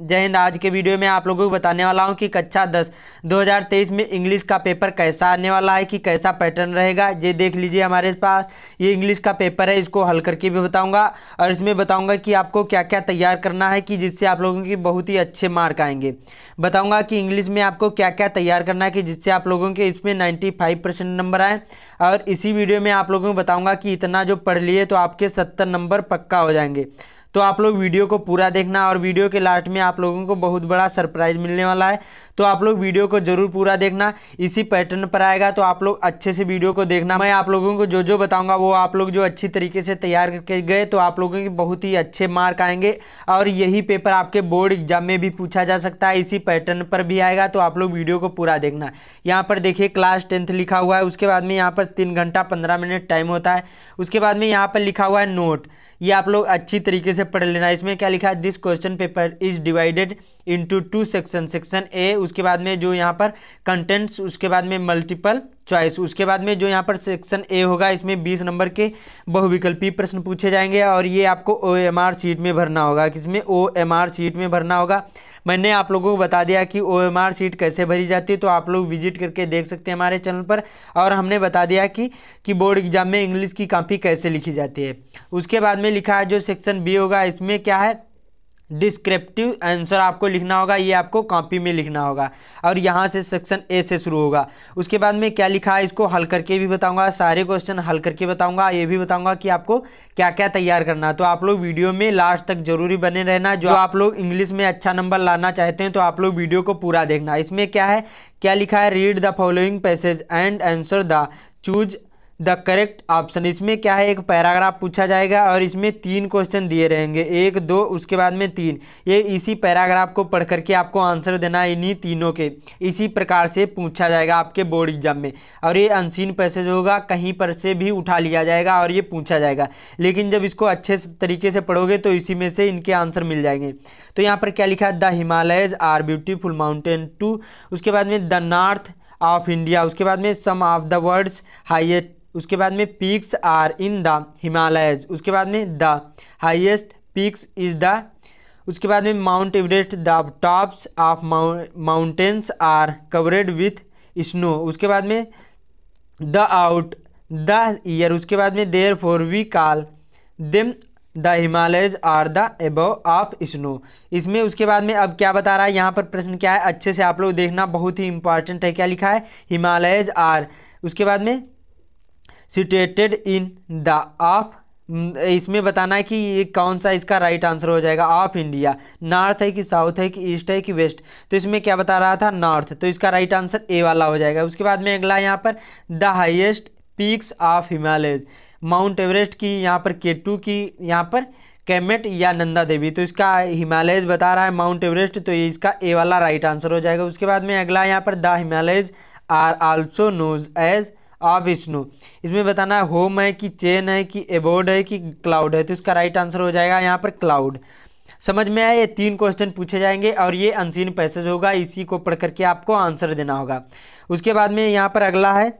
जय हिंद आज के वीडियो में आप लोगों को बताने वाला हूँ कि कक्षा दस 2023 में इंग्लिश का पेपर कैसा आने वाला है कि कैसा पैटर्न रहेगा ये देख लीजिए हमारे पास ये इंग्लिश का पेपर है इसको हल करके भी बताऊँगा और इसमें बताऊँगा कि आपको क्या क्या तैयार करना है कि जिससे आप लोगों के बहुत ही अच्छे मार्क आएंगे बताऊँगा कि इंग्लिश में आपको क्या क्या तैयार करना है कि जिससे आप लोगों के इसमें नाइन्टी नंबर आए और इसी वीडियो में आप लोगों को बताऊँगा कि इतना जो पढ़ लिए तो आपके सत्तर नंबर पक्का हो जाएंगे तो आप लोग वीडियो को पूरा देखना और वीडियो के लास्ट में आप लोगों को बहुत बड़ा सरप्राइज मिलने वाला है तो आप लोग वीडियो को जरूर पूरा देखना इसी पैटर्न पर आएगा तो आप लोग अच्छे से वीडियो को देखना मैं आप लोगों को जो जो बताऊँगा वो आप लोग जो अच्छी तरीके से तैयार करके गए तो आप लोगों के बहुत ही अच्छे मार्क आएंगे और यही पेपर आपके बोर्ड एग्जाम में भी पूछा जा सकता है इसी पैटर्न पर भी आएगा तो आप लोग वीडियो को पूरा देखना यहाँ पर देखिए क्लास टेंथ लिखा हुआ है उसके बाद में यहाँ पर तीन घंटा पंद्रह मिनट टाइम होता है उसके बाद में यहाँ पर लिखा हुआ है नोट ये आप लोग अच्छी तरीके से पढ़ लेना इसमें क्या लिखा है this question paper is divided into two section section A उसके बाद में जो यहाँ पर कंटेंट्स उसके बाद में मल्टीपल चॉइस उसके बाद में जो यहाँ पर सेक्शन ए होगा इसमें बीस नंबर के बहुविकल्पी प्रश्न पूछे जाएंगे और ये आपको ओ एम आर सीट में भरना होगा किसमें ओ एम आर सीट में भरना होगा मैंने आप लोगों को बता दिया कि ओ एम आर सीट कैसे भरी जाती है तो आप लोग विजिट करके देख सकते हैं हमारे चैनल पर और हमने बता दिया कि कि बोर्ड एग्जाम में इंग्लिश की कापी कैसे लिखी जाती है उसके बाद में लिखा है जो सेक्शन बी होगा इसमें क्या है डिस्क्रिप्टिव आंसर आपको लिखना होगा ये आपको कॉपी में लिखना होगा और यहाँ से सेक्शन ए से शुरू होगा उसके बाद में क्या लिखा है इसको हल करके भी बताऊंगा सारे क्वेश्चन हल करके बताऊंगा ये भी बताऊंगा कि आपको क्या क्या तैयार करना है तो आप लोग वीडियो में लास्ट तक जरूरी बने रहना जो आप लोग इंग्लिश में अच्छा नंबर लाना चाहते हैं तो आप लोग वीडियो को पूरा देखना इसमें क्या है क्या लिखा है read the following passage and answer the choose the correct option इसमें क्या है एक पैराग्राफ पूछा जाएगा और इसमें तीन क्वेश्चन दिए रहेंगे एक दो उसके बाद में तीन ये इसी पैराग्राफ को पढ़ करके आपको आंसर देना है इन्हीं तीनों के इसी प्रकार से पूछा जाएगा आपके बोर्ड एग्जाम में और ये अनसीन पैसेज होगा कहीं पर से भी उठा लिया जाएगा और ये पूछा जाएगा लेकिन जब इसको अच्छे तरीके से पढ़ोगे तो इसी में से इनके आंसर मिल जाएंगे तो यहाँ पर क्या लिखा है the Himalayas are beautiful mountain too उसके बाद में द नॉर्थ ऑफ इंडिया उसके बाद में some of the world's highest उसके बाद में peaks are in the Himalayas उसके बाद में the highest peaks is the उसके बाद में Mount Everest the tops of mountains are covered with snow उसके बाद में द आउट द ईयर उसके बाद में therefore we call them the Himalayas are the above of snow इसमें उसके बाद में अब क्या बता रहा है यहाँ पर प्रश्न क्या है अच्छे से आप लोग देखना बहुत ही इंपॉर्टेंट है क्या लिखा है हिमालयज आर उसके बाद में सिटेटेड इन द ऑफ इसमें बताना है कि ये कौन सा इसका राइट आंसर हो जाएगा ऑफ इंडिया नॉर्थ है कि साउथ है कि ईस्ट है कि वेस्ट तो इसमें क्या बता रहा था नॉर्थ तो इसका राइट आंसर ए वाला हो जाएगा उसके बाद में अगला यहाँ पर the highest peaks of Himalayas Mount Everest की यहाँ पर केटू की यहाँ पर कैमेट या नंदा देवी तो इसका हिमालयज बता रहा है माउंट एवरेस्ट तो ये इसका ए वाला राइट आंसर हो जाएगा उसके बाद में अगला यहाँ पर the Himalayas are also knows as a विष्णु इसमें बताना है होम है कि चेन है कि एबोर्ड है कि क्लाउड है तो इसका राइट आंसर हो जाएगा यहाँ पर क्लाउड समझ में आया ये तीन क्वेश्चन पूछे जाएंगे और ये अनसीन पैसेज होगा इसी को पढ़ करके आपको आंसर देना होगा उसके बाद में यहाँ पर अगला है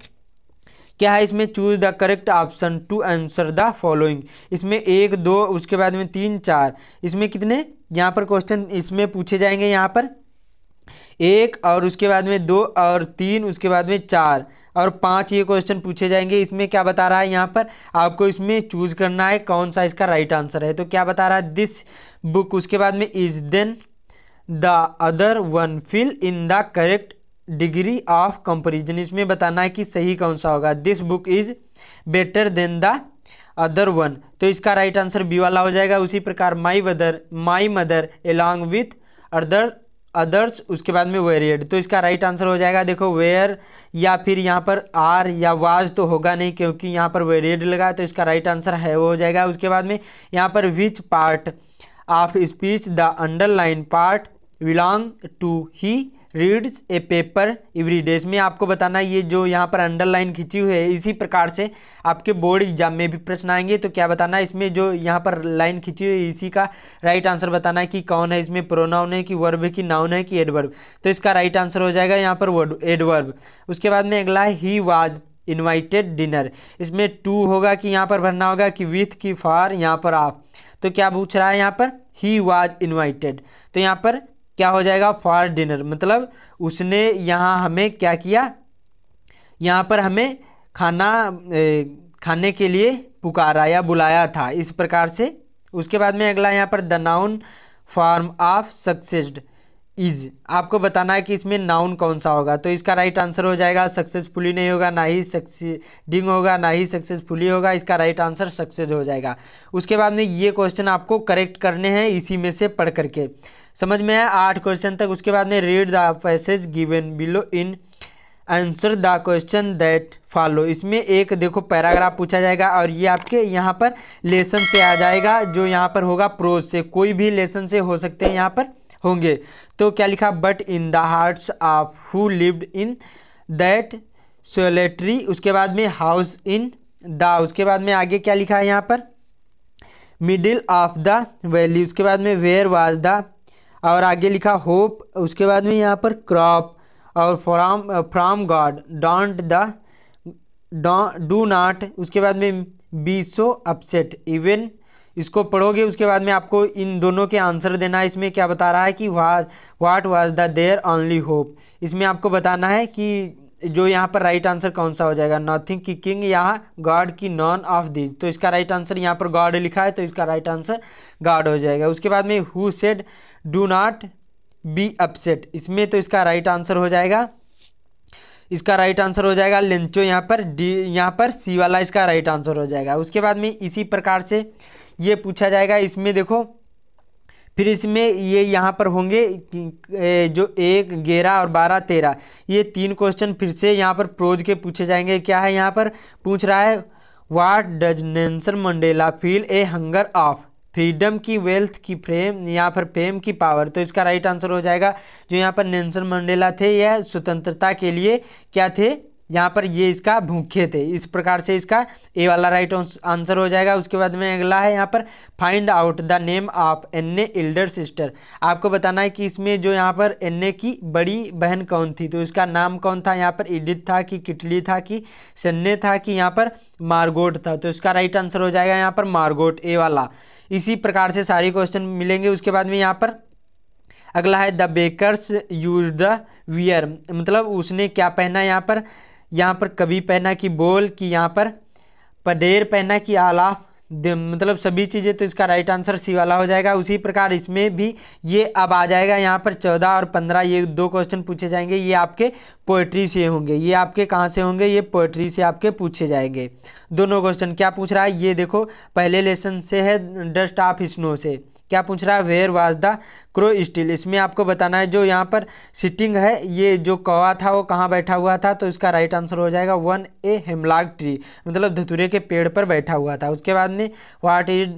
क्या है इसमें choose the correct option to answer the following इसमें एक दो उसके बाद में तीन चार इसमें कितने यहाँ पर क्वेश्चन इसमें पूछे जाएंगे यहाँ पर एक और उसके बाद में दो और तीन उसके बाद में चार और पांच ये क्वेश्चन पूछे जाएंगे इसमें क्या बता रहा है यहाँ पर आपको इसमें चूज करना है कौन सा इसका राइट आंसर है तो क्या बता रहा है दिस बुक उसके बाद में is then the other one fill in the correct degree of comparison इसमें बताना है कि सही कौन सा होगा this book is better than the other one तो इसका राइट आंसर बी वाला हो जाएगा उसी प्रकार my mother my mother along with other others उसके बाद में वेरियड तो इसका राइट आंसर हो जाएगा देखो वेयर या फिर यहाँ पर आर या वाज तो होगा नहीं क्योंकि यहाँ पर वेरियड लगा तो इसका राइट आंसर है वो हो जाएगा उसके बाद में यहाँ पर which part of speech the underline part belong to he reads a paper every days में आपको बताना ये जो यहाँ पर अंडरलाइन खींची हुई है इसी प्रकार से आपके बोर्ड एग्जाम में भी प्रश्न आएंगे तो क्या बताना इसमें जो यहाँ पर लाइन खींची हुई है इसी का राइट आंसर बताना है कि कौन है इसमें प्रोनाउन है कि वर्ब है कि नाउन है कि एडवर्ब तो इसका राइट आंसर हो जाएगा यहाँ पर वर्ड एडवर्ब उसके बाद में अगला है ही वाज इन्वाइटेड डिनर इसमें टू होगा कि यहाँ पर भरना होगा कि विथ की फार यहाँ पर आप तो क्या पूछ रहा है यहाँ पर ही वाज इन्वाइटेड तो यहाँ पर क्या हो जाएगा फॉर डिनर मतलब उसने यहाँ हमें क्या किया यहाँ पर हमें खाना खाने के लिए पुकारा या बुलाया था इस प्रकार से उसके बाद में अगला यहाँ पर the noun form of succeed is आपको बताना है कि इसमें नाउन कौन सा होगा तो इसका राइट आंसर हो जाएगा सक्सेसफुली नहीं होगा ना ही सक्सीडिंग होगा ना ही सक्सेसफुली होगा इसका राइट आंसर सक्सेस हो जाएगा उसके बाद में ये क्वेश्चन आपको करेक्ट करने हैं इसी में से पढ़ करके समझ में आया आठ क्वेश्चन तक उसके बाद में read the passage given below in answer the question that follow इसमें एक देखो पैराग्राफ पूछा जाएगा और ये आपके यहाँ पर लेसन से आ जाएगा जो यहाँ पर होगा प्रोज से कोई भी लेसन से हो सकते हैं यहाँ पर होंगे तो क्या लिखा but in the hearts of who lived in that solitary उसके बाद में हाउस इन द उसके बाद में आगे क्या लिखा है यहाँ पर मिडिल ऑफ द वैली उसके बाद में वेयर वाज द और आगे लिखा होप उसके बाद में यहाँ पर क्रॉप और from from God don't the do not उसके बाद में बी सो अपसेट इवन इसको पढ़ोगे उसके बाद में आपको इन दोनों के आंसर देना है इसमें क्या बता रहा है कि what what was the their only hope इसमें आपको बताना है कि जो यहाँ पर राइट आंसर कौन सा हो जाएगा नथिंग की किंग या गॉड की नॉन ऑफ दिज तो इसका राइट आंसर यहाँ पर गॉड लिखा है तो इसका राइट आंसर गॉड हो जाएगा उसके बाद में who said do not be upset इसमें तो इसका राइट आंसर हो जाएगा इसका राइट आंसर हो जाएगा लेंचो यहाँ पर डी यहाँ पर सी वाला इसका राइट आंसर हो जाएगा उसके बाद में इसी प्रकार से ये पूछा जाएगा इसमें देखो फिर इसमें ये यहाँ पर होंगे जो एक ग्यारह और बारह तेरह ये तीन क्वेश्चन फिर से यहाँ पर प्रोज के पूछे जाएंगे क्या है यहाँ पर पूछ रहा है what does Nelson Mandela feel a hunger of freedom की वेल्थ की फ्रेम यहाँ पर फेम की पावर तो इसका राइट आंसर हो जाएगा जो यहाँ पर नेंसन मंडेला थे यह स्वतंत्रता के लिए क्या थे यहाँ पर ये इसका भूखे थे इस प्रकार से इसका ए वाला राइट आंसर हो जाएगा उसके बाद में अगला है यहाँ पर find out the name of an elder sister आपको बताना है कि इसमें जो यहाँ पर ए की बड़ी बहन कौन थी तो इसका नाम कौन था यहाँ पर इडित था कि किटली था कि सन्ने था कि यहाँ पर मार्गोट था तो इसका राइट आंसर हो जाएगा यहाँ पर मार्गोट ए वाला इसी प्रकार से सारे क्वेश्चन मिलेंगे उसके बाद में यहाँ पर अगला है the bakers use the wear मतलब उसने क्या पहना यहाँ पर यहाँ पर कभी पहना की बोल कि यहाँ पर पडेर पहना की आलाफ मतलब सभी चीज़ें तो इसका राइट आंसर सी वाला हो जाएगा उसी प्रकार इसमें भी ये अब आ जाएगा यहाँ पर चौदह और पंद्रह ये दो क्वेश्चन पूछे जाएंगे ये आपके पोइट्री से होंगे ये आपके कहाँ से होंगे ये पोएट्री से आपके पूछे जाएंगे दोनों क्वेश्चन क्या पूछ रहा है ये देखो पहले लेसन से है डस्ट ऑफ स्नो से क्या पूछ रहा है where was the crow steal इसमें आपको बताना है जो यहाँ पर सिटिंग है ये जो कौवा था वो कहाँ बैठा हुआ था तो इसका राइट आंसर हो जाएगा वन ए हेमलाग ट्री मतलब धतूरे के पेड़ पर बैठा हुआ था उसके बाद में what is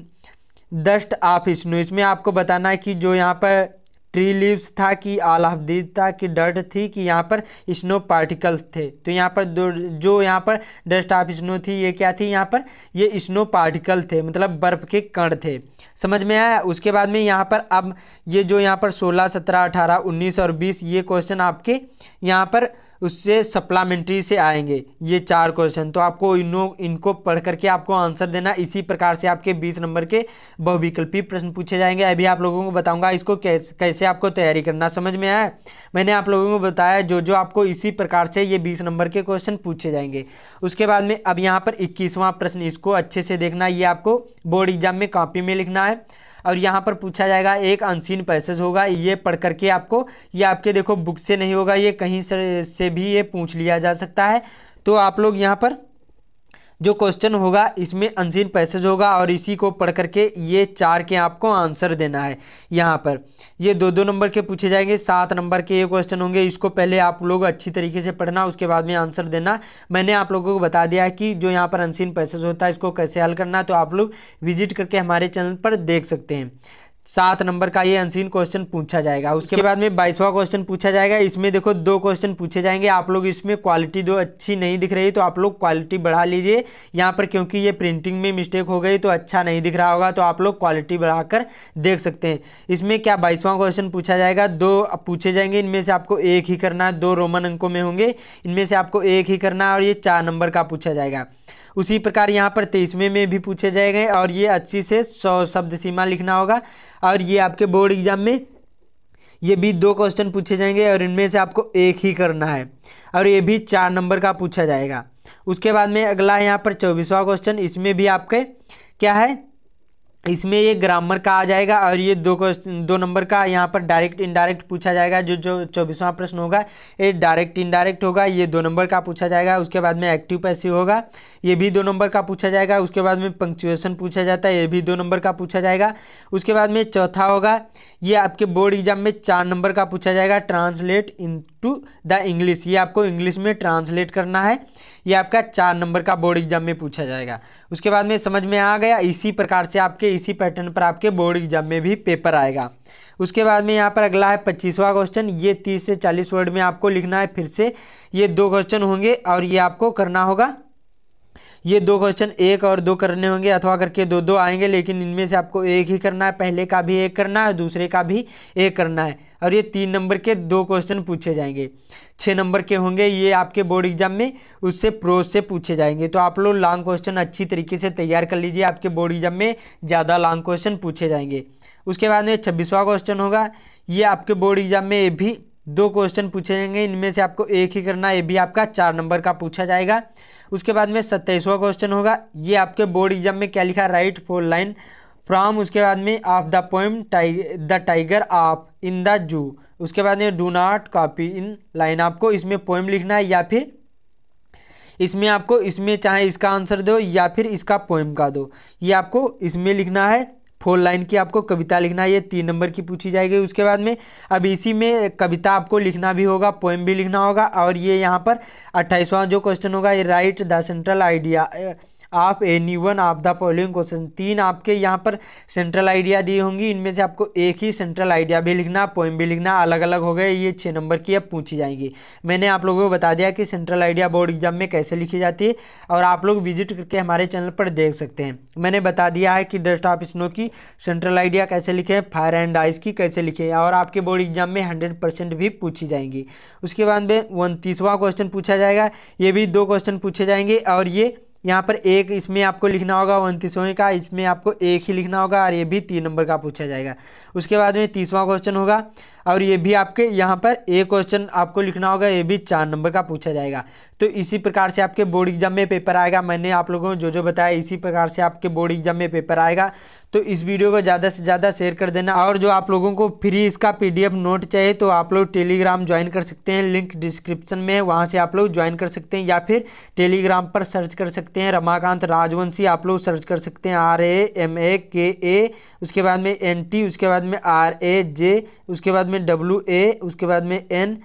dust of snow इसमें आपको बताना है कि जो यहाँ पर ट्री लीव्स था कि आल ऑफ दीज था कि डर्ट थी कि यहाँ पर स्नो पार्टिकल्स थे तो यहाँ पर दो जो यहाँ पर डस्ट ऑफ स्नो थी ये क्या थी यहाँ पर ये स्नो पार्टिकल थे मतलब बर्फ़ के कण थे समझ में आया उसके बाद में यहाँ पर अब ये जो यहाँ पर सोलह सत्रह अठारह उन्नीस और बीस ये क्वेश्चन आपके यहाँ पर उससे सप्लामेंट्री से आएंगे ये चार क्वेश्चन तो आपको इनो इनको पढ़ करके आपको आंसर देना इसी प्रकार से आपके बीस नंबर के बहुविकल्पी प्रश्न पूछे जाएंगे अभी आप लोगों को बताऊंगा इसको कैसे कैसे आपको तैयारी करना समझ में आया मैंने आप लोगों को बताया जो जो आपको इसी प्रकार से ये बीस नंबर के क्वेश्चन पूछे जाएंगे उसके बाद में अब यहाँ पर इक्कीसवां प्रश्न इसको अच्छे से देखना ये आपको बोर्ड एग्जाम में कॉपी में लिखना है और यहाँ पर पूछा जाएगा एक अनसीन पैसेज होगा ये पढ़ करके आपको ये आपके देखो बुक से नहीं होगा ये कहीं से, से भी ये पूछ लिया जा सकता है तो आप लोग यहाँ पर जो क्वेश्चन होगा इसमें अनसीन पैसेज होगा और इसी को पढ़ करके ये चार के आपको आंसर देना है यहाँ पर ये दो दो नंबर के पूछे जाएंगे सात नंबर के ये क्वेश्चन होंगे इसको पहले आप लोग अच्छी तरीके से पढ़ना उसके बाद में आंसर देना मैंने आप लोगों को बता दिया है कि जो यहाँ पर अनसीन पैसेज होता है इसको कैसे हल करना तो आप लोग विजिट करके हमारे चैनल पर देख सकते हैं सात नंबर का ये अनसीन क्वेश्चन पूछा जाएगा उसके बाद में बाईसवा क्वेश्चन पूछा जाएगा इसमें देखो दो क्वेश्चन पूछे जाएंगे आप लोग इसमें क्वालिटी दो अच्छी नहीं दिख रही तो आप लोग क्वालिटी बढ़ा लीजिए यहाँ पर क्योंकि ये प्रिंटिंग में मिस्टेक हो गई तो अच्छा नहीं दिख रहा होगा तो आप लोग क्वालिटी बढ़ाकर देख सकते हैं इसमें क्या बाईसवां क्वेश्चन पूछा जाएगा दो पूछे जाएंगे इनमें से आपको एक ही करना है दो रोमन अंकों में होंगे इनमें से आपको एक ही करना है और ये चार नंबर का पूछा जाएगा उसी प्रकार यहाँ पर तेईसवें में भी पूछे जाएंगे और ये अच्छी से सौ शब्द सीमा लिखना होगा और ये आपके बोर्ड एग्जाम में ये भी दो क्वेश्चन पूछे जाएंगे और इनमें से आपको एक ही करना है और ये भी चार नंबर का पूछा जाएगा उसके बाद में अगला यहाँ पर चौबीसवा क्वेश्चन इसमें भी आपके क्या है इसमें ये ग्रामर का आ जाएगा और ये दो क्वेश्चन दो नंबर का यहाँ पर डायरेक्ट इनडायरेक्ट पूछा जाएगा जो जो चौबीसवां प्रश्न होगा ये डायरेक्ट इनडायरेक्ट होगा ये दो नंबर का पूछा जाएगा उसके बाद में एक्टिव पैसिव होगा ये भी दो नंबर का पूछा जाएगा उसके बाद में पंक्चुएशन पूछा जाता है ये भी दो नंबर का पूछा जाएगा उसके बाद में चौथा होगा ये आपके बोर्ड एग्जाम में चार नंबर का पूछा जाएगा ट्रांसलेट इन द इंग्लिश ये आपको इंग्लिश में ट्रांसलेट करना है ये आपका चार नंबर का बोर्ड एग्जाम में पूछा जाएगा उसके बाद में समझ में आ गया इसी प्रकार से आपके इसी पैटर्न पर आपके बोर्ड एग्जाम में भी पेपर आएगा उसके बाद में यहाँ पर अगला है पच्चीसवा क्वेश्चन ये तीस से चालीस वर्ड में आपको लिखना है फिर से ये दो क्वेश्चन होंगे और ये आपको करना होगा ये दो क्वेश्चन एक और दो करने होंगे अथवा करके दो दो आएंगे लेकिन इनमें से आपको एक ही करना है पहले का भी एक करना है दूसरे का भी एक करना है और ये तीन नंबर के दो क्वेश्चन पूछे जाएंगे छः नंबर के होंगे ये आपके बोर्ड एग्जाम में उससे प्रो से पूछे जाएंगे तो आप लोग लॉन्ग क्वेश्चन अच्छी तरीके से तैयार कर लीजिए आपके बोर्ड एग्जाम में ज़्यादा लॉन्ग क्वेश्चन पूछे जाएंगे उसके बाद में छब्बीसवा क्वेश्चन होगा ये आपके बोर्ड एग्जाम में भी दो क्वेश्चन पूछे जाएंगे इनमें से आपको एक ही करना ये भी आपका चार नंबर का पूछा जाएगा उसके बाद में सत्ताईसवा क्वेश्चन होगा ये आपके बोर्ड एग्जाम में क्या लिखा राइट फोर लाइन फ्राम उसके बाद में of the poem the tiger of in the zoo उसके बाद में do not copy in line आपको इसमें पोइम लिखना है या फिर इसमें आपको इसमें चाहे इसका आंसर दो या फिर इसका पोइम का दो ये आपको इसमें लिखना है फोर लाइन की आपको कविता लिखना है ये तीन नंबर की पूछी जाएगी उसके बाद में अब इसी में कविता आपको लिखना भी होगा पोएम भी लिखना होगा और ये यहाँ पर अट्ठाईसवां जो क्वेश्चन होगा ये write the central idea of any one of the following question तीन आपके यहाँ पर सेंट्रल आइडिया दी होंगी इनमें से आपको एक ही सेंट्रल आइडिया भी लिखना पोइम भी लिखना अलग अलग हो गए ये छः नंबर की अब पूछी जाएंगी मैंने आप लोगों को बता दिया कि सेंट्रल आइडिया बोर्ड एग्जाम में कैसे लिखी जाती है और आप लोग विजिट करके हमारे चैनल पर देख सकते हैं मैंने बता दिया है कि डस्ट ऑफ स्नो की सेंट्रल आइडिया कैसे लिखे फायर एंड आइस की कैसे लिखे और आपके बोर्ड एग्जाम में हंड्रेड भी पूछी जाएंगी उसके बाद में उनतीसवां क्वेश्चन पूछा जाएगा ये भी दो क्वेश्चन पूछे जाएंगे और ये यहाँ पर एक इसमें आपको लिखना होगा उनतीसवें का इसमें आपको एक ही लिखना होगा और ये भी तीन नंबर का पूछा जाएगा उसके बाद में तीसवा क्वेश्चन होगा और ये भी आपके यहाँ पर एक क्वेश्चन आपको लिखना होगा ये भी चार नंबर का पूछा जाएगा तो इसी प्रकार से आपके बोर्ड एग्जाम में पेपर आएगा मैंने आप लोगों को जो जो बताया इसी प्रकार से आपके बोर्ड एग्जाम में पेपर आएगा तो इस वीडियो को ज़्यादा से ज़्यादा शेयर कर देना और जो आप लोगों को फ्री इसका पीडीएफ नोट चाहिए तो आप लोग टेलीग्राम ज्वाइन कर सकते हैं लिंक डिस्क्रिप्शन में वहाँ से आप लोग ज्वाइन कर सकते हैं या फिर टेलीग्राम पर सर्च कर सकते हैं रमाकांत राजवंशी आप लोग सर्च कर सकते हैं आर ए एम ए के ए उसके बाद में एन टी उसके बाद में आर ए जे उसके बाद में डब्ल्यू ए उसके बाद में एन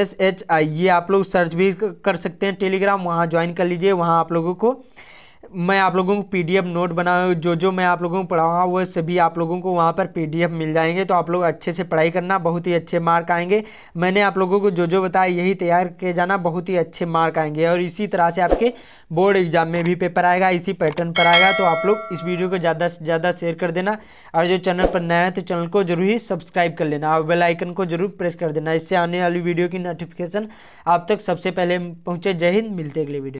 एस एच आई ये आप लोग सर्च भी कर सकते हैं टेलीग्राम वहाँ ज्वाइन कर लीजिए वहाँ आप लोगों को मैं आप लोगों को पीडीएफ नोट बना जो जो मैं आप लोगों को पढ़ाऊंगा वो सभी आप लोगों को वहाँ पर पीडीएफ मिल जाएंगे तो आप लोग अच्छे से पढ़ाई करना बहुत ही अच्छे मार्क आएंगे मैंने आप लोगों को जो जो बताया यही तैयार किए जाना बहुत ही अच्छे मार्क आएंगे और इसी तरह से आपके बोर्ड एग्जाम में भी पेपर आएगा इसी पैटर्न पर आएगा तो आप लोग इस वीडियो को ज़्यादा से ज़्यादा शेयर कर देना और जो चैनल पर नया है तो चैनल को जरूर ही सब्सक्राइब कर लेना और बेलाइकन को जरूर प्रेस कर देना इससे आने वाली वीडियो की नोटिफिकेशन आप तक सबसे पहले पहुँचे जय हिंद मिलते अगले वीडियो